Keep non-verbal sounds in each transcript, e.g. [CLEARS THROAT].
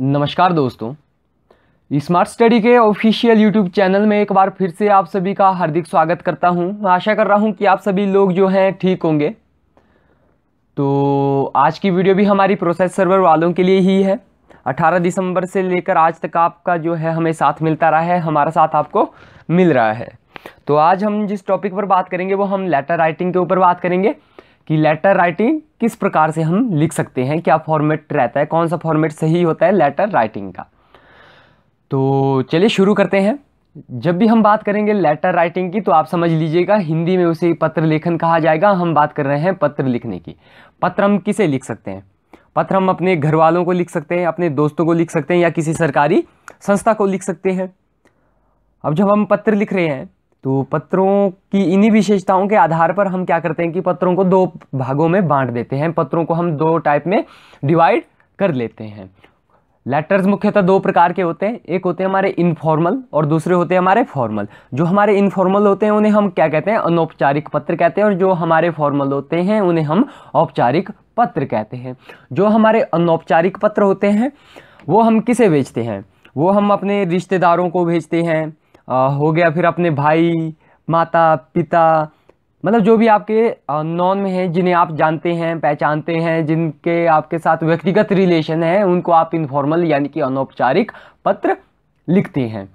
नमस्कार दोस्तों smart study के ऑफिशियल यूट्यूब चैनल में एक बार फिर से आप सभी का हार्दिक स्वागत करता हूं आशा कर रहा हूं कि आप सभी लोग जो हैं ठीक होंगे तो आज की वीडियो भी हमारी प्रोसेस सर्वर वालों के लिए ही है 18 दिसंबर से लेकर आज तक आपका जो है हमें साथ मिलता रहा है हमारा साथ आपको मिल रहा है तो आज हम जिस टॉपिक पर बात करेंगे वो हम लेटर राइटिंग के ऊपर बात करेंगे कि लेटर राइटिंग किस प्रकार से हम लिख सकते हैं क्या फॉर्मेट रहता है कौन सा फॉर्मेट सही होता है लेटर राइटिंग का तो चलिए शुरू करते हैं जब भी हम बात करेंगे लेटर राइटिंग की तो आप समझ लीजिएगा हिंदी में उसे पत्र लेखन कहा जाएगा हम बात कर रहे हैं पत्र लिखने की पत्र हम किसे लिख सकते हैं पत्र हम अपने घर वालों को लिख सकते हैं अपने दोस्तों को लिख सकते हैं या किसी सरकारी संस्था को लिख सकते हैं अब जब हम पत्र लिख रहे हैं तो पत्रों की इन्हीं विशेषताओं के आधार पर हम क्या करते हैं कि पत्रों को दो भागों में बांट देते हैं पत्रों को हम दो टाइप में डिवाइड कर लेते हैं लेटर्स मुख्यतः दो प्रकार के होते हैं एक होते हैं हमारे इनफॉर्मल और दूसरे होते हैं हमारे फॉर्मल जो हमारे इनफॉर्मल होते हैं उन्हें हम क्या कहते हैं अनौपचारिक पत्र कहते हैं और जो हमारे फॉर्मल होते हैं उन्हें हम औपचारिक पत्र कहते हैं जो हमारे अनौपचारिक पत्र होते हैं वो हम किसे भेजते हैं वो हम अपने रिश्तेदारों को भेजते हैं हो गया फिर अपने भाई माता पिता मतलब जो भी आपके नॉन में हैं जिन्हें आप जानते हैं पहचानते हैं जिनके आपके साथ व्यक्तिगत रिलेशन है उनको आप इनफॉर्मल यानी कि अनौपचारिक पत्र लिखते हैं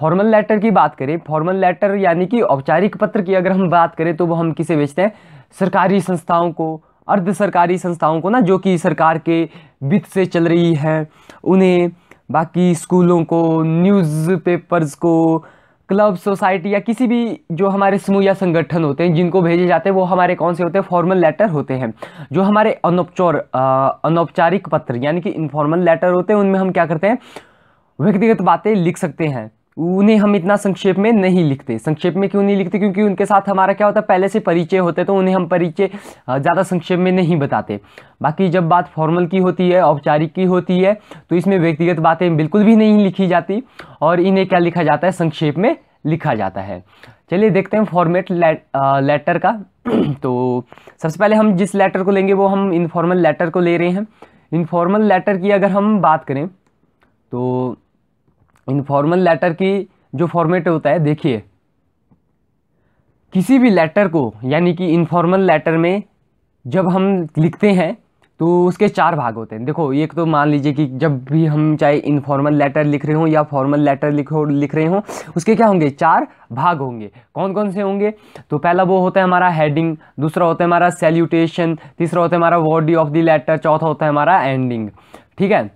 फॉर्मल लेटर की बात करें फॉर्मल लेटर यानी कि औपचारिक पत्र की अगर हम बात करें तो वो हम किसे बेचते हैं सरकारी संस्थाओं को अर्ध सरकारी संस्थाओं को ना जो कि सरकार के वित्त से चल रही है उन्हें बाकी स्कूलों को न्यूज़पेपर्स को क्लब सोसाइटी या किसी भी जो हमारे समूह या संगठन होते हैं जिनको भेजे जाते हैं वो हमारे कौन से होते हैं फॉर्मल लेटर होते हैं जो हमारे अनौपचौर अनौपचारिक पत्र यानी कि इनफॉर्मल लेटर होते हैं उनमें हम क्या करते हैं व्यक्तिगत बातें लिख सकते हैं उन्हें हम इतना संक्षेप में नहीं लिखते संक्षेप में क्यों नहीं लिखते क्योंकि उनके साथ हमारा क्या होता है पहले से परिचय होते तो उन्हें हम परिचय ज़्यादा संक्षेप में नहीं बताते बाकी जब बात फॉर्मल की होती है औपचारिक की होती है तो इसमें व्यक्तिगत बातें बिल्कुल भी नहीं लिखी जाती और इन्हें क्या लिखा जाता है संक्षेप में लिखा जाता है चलिए देखते हैं फॉर्मेट लेटर का [CLEARS THROAT] तो सबसे पहले हम जिस लेटर को लेंगे वो हम इनफॉर्मल लेटर को ले रहे हैं इनफॉर्मल लेटर की अगर हम बात करें तो इनफॉर्मल लेटर की जो फॉर्मेट होता है देखिए किसी भी लेटर को यानी कि इनफॉर्मल लेटर में जब हम लिखते हैं तो उसके चार भाग होते हैं देखो एक तो मान लीजिए कि जब भी हम चाहे इनफॉर्मल लेटर लिख रहे हों या फॉर्मल लेटर लिखो लिख रहे हों उसके क्या होंगे चार भाग होंगे कौन कौन से होंगे तो पहला वो होता है हमारा हेडिंग दूसरा होता है हमारा सेल्यूटेशन तीसरा होता है हमारा बॉडी ऑफ द लेटर चौथा होता है हमारा एंडिंग ठीक है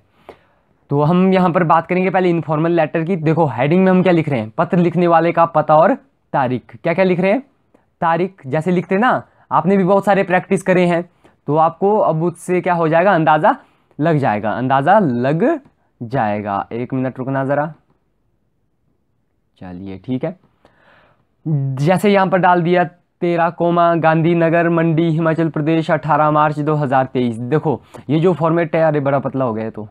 तो हम यहाँ पर बात करेंगे पहले इनफॉर्मल लेटर की देखो हेडिंग में हम क्या लिख रहे हैं पत्र लिखने वाले का पता और तारीख क्या क्या लिख रहे हैं तारीख जैसे लिखते ना आपने भी बहुत सारे प्रैक्टिस करे हैं तो आपको अब उससे क्या हो जाएगा अंदाज़ा लग जाएगा अंदाज़ा लग जाएगा एक मिनट रुकना ज़रा चलिए ठीक है जैसे यहाँ पर डाल दिया तेरह कोमा गांधीनगर मंडी हिमाचल प्रदेश अठारह मार्च दो हजार तेईस देखो ये जो फॉर्मेट है अरे बड़ा पतला हो गया तो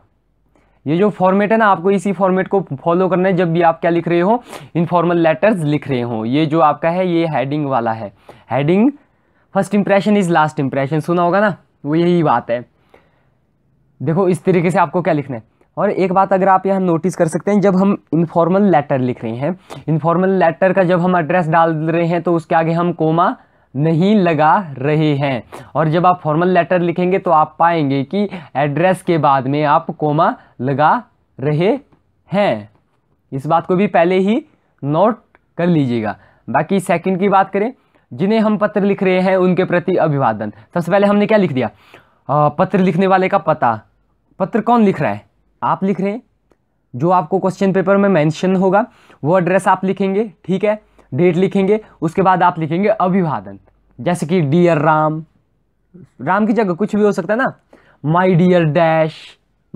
ये जो फॉर्मेट है ना आपको इसी फॉर्मेट को फॉलो करना है जब भी आप क्या लिख रहे हो इनफॉर्मल लेटर्स लिख रहे हो ये जो आपका है ये हेडिंग वाला है heading first impression is last impression सुना होगा ना वो यही बात है देखो इस तरीके से आपको क्या लिखना है और एक बात अगर आप यहाँ नोटिस कर सकते हैं जब हम इनफॉर्मल लेटर लिख रहे हैं इनफॉर्मल लेटर का जब हम एड्रेस डाल रहे हैं तो उसके आगे हम कोमा नहीं लगा रहे हैं और जब आप फॉर्मल लेटर लिखेंगे तो आप पाएंगे कि एड्रेस के बाद में आप कोमा लगा रहे हैं इस बात को भी पहले ही नोट कर लीजिएगा बाकी सेकंड की बात करें जिन्हें हम पत्र लिख रहे हैं उनके प्रति अभिवादन सबसे पहले हमने क्या लिख दिया आ, पत्र लिखने वाले का पता पत्र कौन लिख रहा है आप लिख रहे हैं जो आपको क्वेश्चन पेपर में मेंशन होगा वो एड्रेस आप लिखेंगे ठीक है डेट लिखेंगे उसके बाद आप लिखेंगे अभिवादन जैसे कि डियर राम राम की जगह कुछ भी हो सकता है ना my dear dash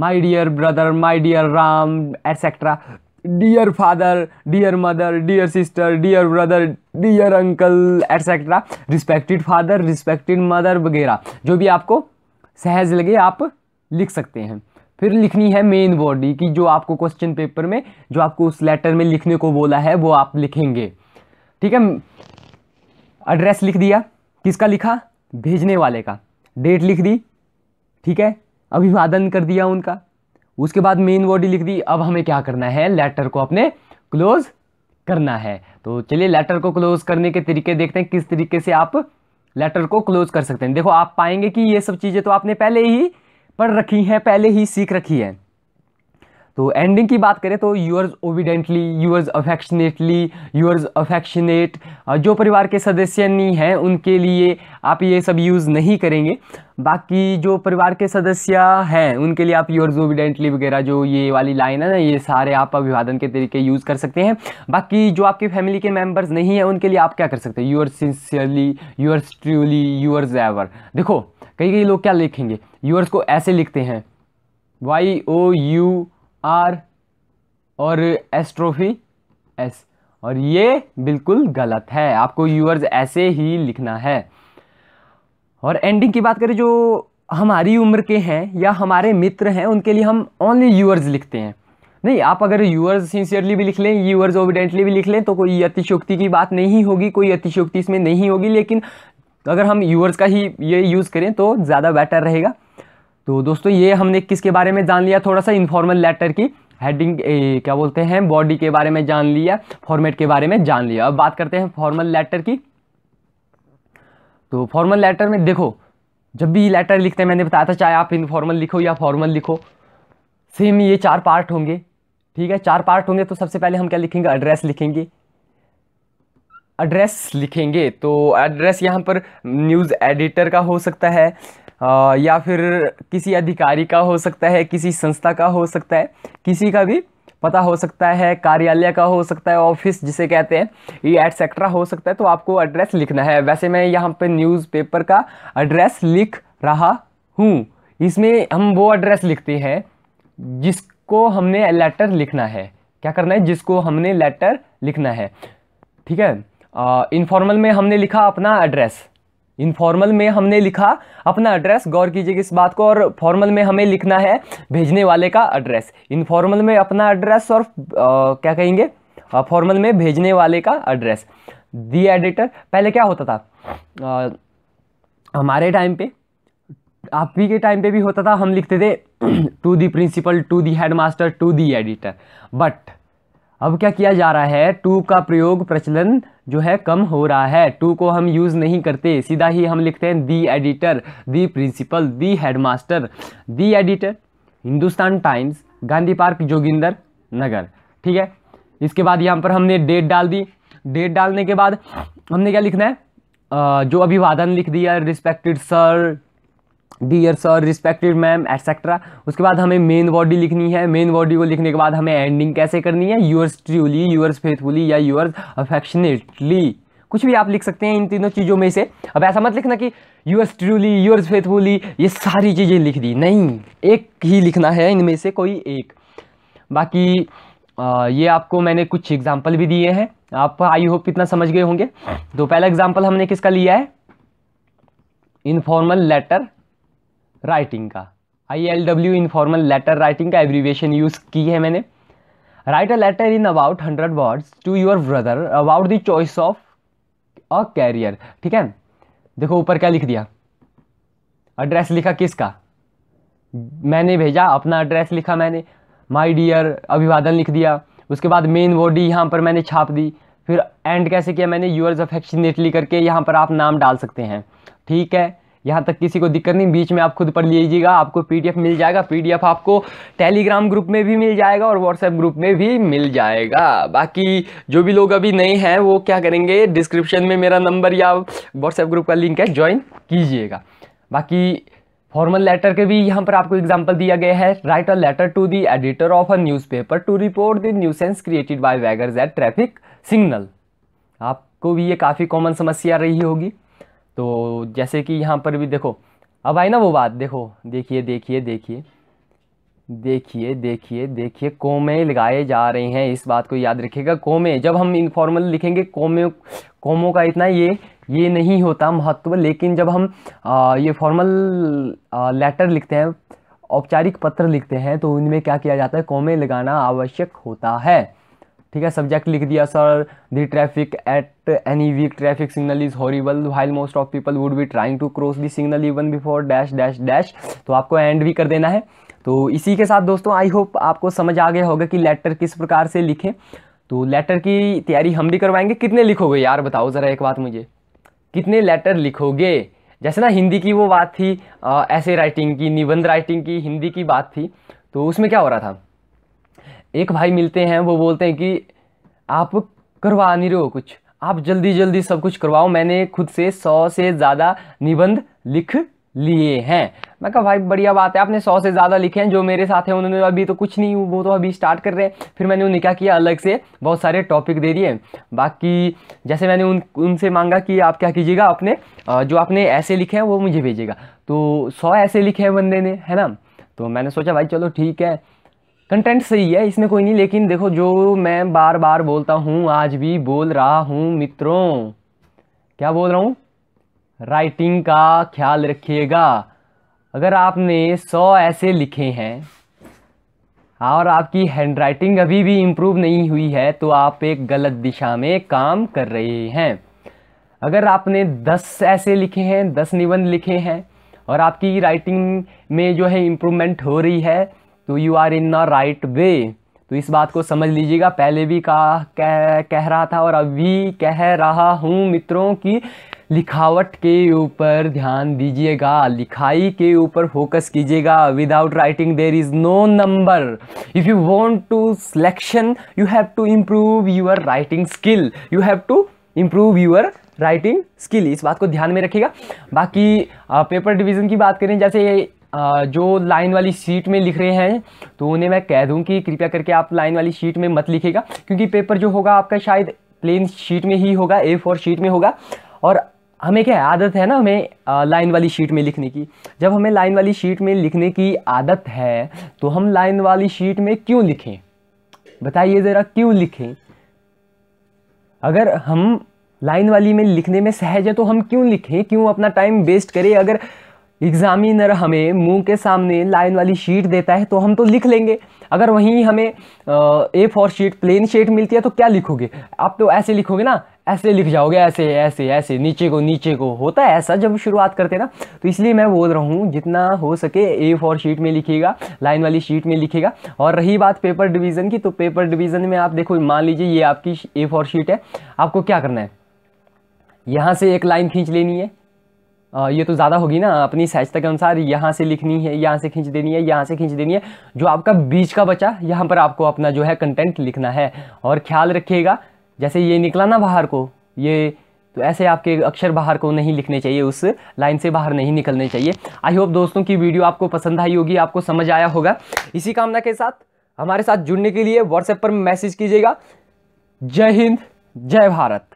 my dear brother my dear Ram etcetera dear father dear mother dear sister dear brother dear uncle etcetera respected father respected mother वगैरह जो भी आपको सहज लगे आप लिख सकते हैं फिर लिखनी है मेन बॉडी की जो आपको क्वेश्चन पेपर में जो आपको उस लेटर में लिखने को बोला है वो आप लिखेंगे ठीक है एड्रेस लिख दिया किसका लिखा भेजने वाले का डेट लिख दी ठीक है अभिवादन कर दिया उनका उसके बाद मेन बॉडी लिख दी अब हमें क्या करना है लेटर को अपने क्लोज करना है तो चलिए लेटर को क्लोज करने के तरीके देखते हैं किस तरीके से आप लेटर को क्लोज कर सकते हैं देखो आप पाएंगे कि ये सब चीज़ें तो आपने पहले ही पढ़ रखी हैं पहले ही सीख रखी है तो एंडिंग की बात करें तो yours obediently yours affectionately yours affectionate जो परिवार के सदस्य नहीं हैं उनके लिए आप ये सब यूज़ नहीं करेंगे बाकी जो परिवार के सदस्य हैं उनके लिए आप योर ओविडेंटली वगैरह जो ये वाली लाइन है ना ये सारे आप अभिवादन के तरीके यूज़ कर सकते हैं बाकी जो आपके फैमिली के मेम्बर्स नहीं हैं उनके लिए आप क्या कर सकते हैं your sincerely your truly yours ever देखो कई कई लोग क्या लिखेंगे यूअर्स को ऐसे लिखते हैं वाई ओ यू आर और एस्ट्रोफी एस और ये बिल्कुल गलत है आपको यूवर्स ऐसे ही लिखना है और एंडिंग की बात करें जो हमारी उम्र के हैं या हमारे मित्र हैं उनके लिए हम ओनली यूवर्स लिखते हैं नहीं आप अगर यूवर्स सिंसियरली भी लिख लें यूवर्स ओविडेंटली भी लिख लें तो कोई अतिशोक्ति की बात नहीं होगी कोई अतिशोक्ति इसमें नहीं होगी लेकिन अगर हम यूवर्स का ही ये यूज़ करें तो ज़्यादा बेटर रहेगा तो दोस्तों ये हमने किसके बारे में जान लिया थोड़ा सा इनफॉर्मल लेटर की हेडिंग क्या बोलते हैं बॉडी के बारे में जान लिया फॉर्मेट के बारे में जान लिया अब बात करते हैं फॉर्मल लेटर की तो फॉर्मल लेटर में देखो जब भी लेटर लिखते हैं मैंने बताया था चाहे आप इनफॉर्मल लिखो या फॉर्मल लिखो सेम ये चार पार्ट होंगे ठीक है चार पार्ट होंगे तो सबसे पहले हम क्या लिखेंगे एड्रेस लिखेंगे एड्रेस लिखेंगे तो एड्रेस यहाँ पर न्यूज़ एडिटर का हो सकता है या फिर किसी अधिकारी का हो सकता है किसी संस्था का हो सकता है किसी का भी पता हो सकता है कार्यालय का हो सकता है ऑफिस जिसे कहते हैं ये एटसेट्रा हो सकता है तो आपको एड्रेस लिखना है वैसे मैं यहाँ पे न्यूज़पेपर का एड्रेस लिख रहा हूँ इसमें हम वो एड्रेस लिखते हैं जिसको हमने लेटर लिखना है क्या करना है जिसको हमने लेटर लिखना है ठीक है इनफॉर्मल में हमने लिखा अपना एड्रेस इनफॉर्मल में हमने लिखा अपना एड्रेस गौर कीजिएगा इस बात को और फॉर्मल में हमें लिखना है भेजने वाले का एड्रेस इनफॉर्मल में अपना एड्रेस और आ, क्या कहेंगे फॉर्मल में भेजने वाले का एड्रेस दी एडिटर पहले क्या होता था आ, हमारे टाइम पे आप ही के टाइम पे भी होता था हम लिखते थे to the principal to the head master to the editor but अब क्या किया जा रहा है टू का प्रयोग प्रचलन जो है कम हो रहा है टू को हम यूज़ नहीं करते सीधा ही हम लिखते हैं the editor the principal the headmaster the editor Hindustan Times Gandhi Park Joginder Nagar ठीक है इसके बाद यहाँ पर हमने डेट डाल दी डेट डालने के बाद हमने क्या लिखना है जो अभिवादन लिख दिया respected sir dear sir respected ma'am etcetera उसके बाद हमें मेन बॉडी लिखनी है मेन बॉडी को लिखने के बाद हमें एंडिंग कैसे करनी है यूअर्स ट्रूली यूअर्स फेथफुली या यूअर्स अफेक्शनेटली कुछ भी आप लिख सकते हैं इन तीनों चीज़ों में से अब ऐसा मत लिखना कि यूअर्स ट्रूली यूअर्स फेथफुली ये सारी चीज़ें लिख दी नहीं एक ही लिखना है इनमें से कोई एक बाकी आ, ये आपको मैंने कुछ एग्जाम्पल भी दिए हैं आप आई होप इतना समझ गए होंगे तो पहला एग्जाम्पल हमने किसका लिया है इनफॉर्मल लेटर राइटिंग का I L W informal letter writing का एब्रीवेशन यूज़ की है मैंने write a letter in about hundred words to your brother about the choice of a career ठीक है देखो ऊपर क्या लिख दिया एड्रेस लिखा किसका मैंने भेजा अपना एड्रेस लिखा मैंने माय डियर अभिवादन लिख दिया उसके बाद मेन बॉडी यहाँ पर मैंने छाप दी फिर एंड कैसे किया मैंने यूअर्स अफेक्शनेटली करके यहाँ पर आप नाम डाल सकते हैं ठीक है यहाँ तक किसी को दिक्कत नहीं बीच में आप खुद पढ़ लीजिएगा आपको पीडीएफ मिल जाएगा पीडीएफ आपको टेलीग्राम ग्रुप में भी मिल जाएगा और व्हाट्सएप ग्रुप में भी मिल जाएगा बाकी जो भी लोग अभी नए हैं वो क्या करेंगे डिस्क्रिप्शन में मेरा नंबर या व्हाट्सएप ग्रुप का लिंक है ज्वाइन कीजिएगा बाकी फॉर्मल लेटर के भी यहाँ पर आपको एग्जाम्पल दिया गया है write a letter to the editor of a newspaper to report the nuisance created by beggars at traffic signal आपको भी ये काफ़ी कॉमन समस्या रही होगी तो जैसे कि यहाँ पर भी देखो अब आई ना वो बात देखो देखिए देखिए देखिए देखिए देखिए देखिए कोमे लगाए जा रहे हैं इस बात को याद रखिएगा कोमे जब हम इनफॉर्मल लिखेंगे कोमे कोमो का इतना ये ये नहीं होता महत्व लेकिन जब हम आ, ये फॉर्मल लेटर लिखते हैं औपचारिक पत्र लिखते हैं तो उनमें क्या किया जाता है कोमे लगाना आवश्यक होता है ठीक है सब्जेक्ट लिख दिया sir the traffic at any week traffic signal is horrible while most of people would be trying to cross the signal even before dash dash dash तो आपको एंड भी कर देना है तो इसी के साथ दोस्तों आई होप आपको समझ आ गया होगा कि लेटर किस प्रकार से लिखें तो लेटर की तैयारी हम भी करवाएंगे कितने लिखोगे यार बताओ ज़रा एक बात मुझे कितने लेटर लिखोगे जैसे ना हिंदी की वो बात थी ऐसे राइटिंग की निबंध राइटिंग की हिंदी की बात थी तो उसमें क्या हो रहा था एक भाई मिलते हैं वो बोलते हैं कि आप करवा नहीं रहे हो कुछ आप जल्दी जल्दी सब कुछ करवाओ मैंने खुद से सौ से ज़्यादा निबंध लिख लिए हैं मैं कहा भाई बढ़िया बात है आपने सौ से ज़्यादा लिखे हैं जो मेरे साथ हैं उन्होंने अभी तो कुछ नहीं वो तो अभी स्टार्ट कर रहे हैं फिर मैंने उन्हें क्या किया अलग से बहुत सारे टॉपिक दे दिए बाकी जैसे मैंने उन उनसे मांगा कि आप क्या कीजिएगा अपने जो आपने ऐसे लिखे हैं वो मुझे भेजिएगा तो सौ ऐसे लिखे हैं बंदे ने है ना तो मैंने सोचा भाई चलो ठीक है कंटेंट सही है इसमें कोई नहीं लेकिन देखो जो मैं बार बार बोलता हूँ आज भी बोल रहा हूँ मित्रों क्या बोल रहा हूँ राइटिंग का ख्याल रखिएगा अगर आपने सौ ऐसे लिखे हैं और आपकी हैंड राइटिंग अभी भी इम्प्रूव नहीं हुई है तो आप एक गलत दिशा में काम कर रहे हैं अगर आपने दस ऐसे लिखे हैं दस निबंध लिखे हैं और आपकी राइटिंग में जो है इम्प्रूवमेंट हो रही है तो you are in the right way तो इस बात को समझ लीजिएगा पहले भी कहा कह कह रहा था और अभी कह रहा हूँ मित्रों की लिखावट के ऊपर ध्यान दीजिएगा लिखाई के ऊपर फोकस कीजिएगा without writing there is no number if you want to selection you have to improve your writing skill you have to improve your writing skill इस बात को ध्यान में रखिएगा बाकी पेपर डिवीज़न की बात करें जैसे जो लाइन वाली शीट में लिख रहे हैं तो उन्हें मैं कह दूं कि कृपया करके आप लाइन वाली शीट में मत लिखेगा क्योंकि पेपर जो होगा आपका शायद प्लेन शीट में ही होगा ए फोर शीट में होगा और हमें क्या आदत है ना हमें लाइन वाली शीट में लिखने की जब हमें लाइन वाली शीट में लिखने की आदत है तो हम लाइन वाली शीट में क्यों लिखें बताइए ज़रा क्यों लिखें अगर हम लाइन वाली में लिखने में सहज है तो हम क्यों लिखें क्यों अपना टाइम वेस्ट करें अगर एग्ज़ामिनर हमें मुंह के सामने लाइन वाली शीट देता है तो हम तो लिख लेंगे अगर वहीं हमें A four sheet plain sheet मिलती है तो क्या लिखोगे आप तो ऐसे लिखोगे ना ऐसे लिख जाओगे ऐसे ऐसे ऐसे नीचे को नीचे को होता है ऐसा जब शुरुआत करते ना तो इसलिए मैं बोल रहा हूँ जितना हो सके ए फॉर शीट में लिखेगा लाइन वाली शीट में लिखेगा और रही बात पेपर डिवीज़न की तो पेपर डिवीज़न में आप देखो मान लीजिए ये आपकी ए फोर शीट है आपको क्या करना है यहाँ से एक लाइन खींच लेनी है ये तो ज़्यादा होगी ना अपनी सहजता के अनुसार यहाँ से लिखनी है यहाँ से खींच देनी है यहाँ से खींच देनी है जो आपका बीच का बचा यहाँ पर आपको अपना जो है कंटेंट लिखना है और ख्याल रखिएगा जैसे ये निकला ना बाहर को ये तो ऐसे आपके अक्षर बाहर को नहीं लिखने चाहिए उस लाइन से बाहर नहीं निकलने चाहिए आई होप दोस्तों की वीडियो आपको पसंद आई होगी आपको समझ आया होगा इसी कामना के साथ हमारे साथ जुड़ने के लिए व्हाट्सएप पर मैसेज कीजिएगा जय हिंद जय भारत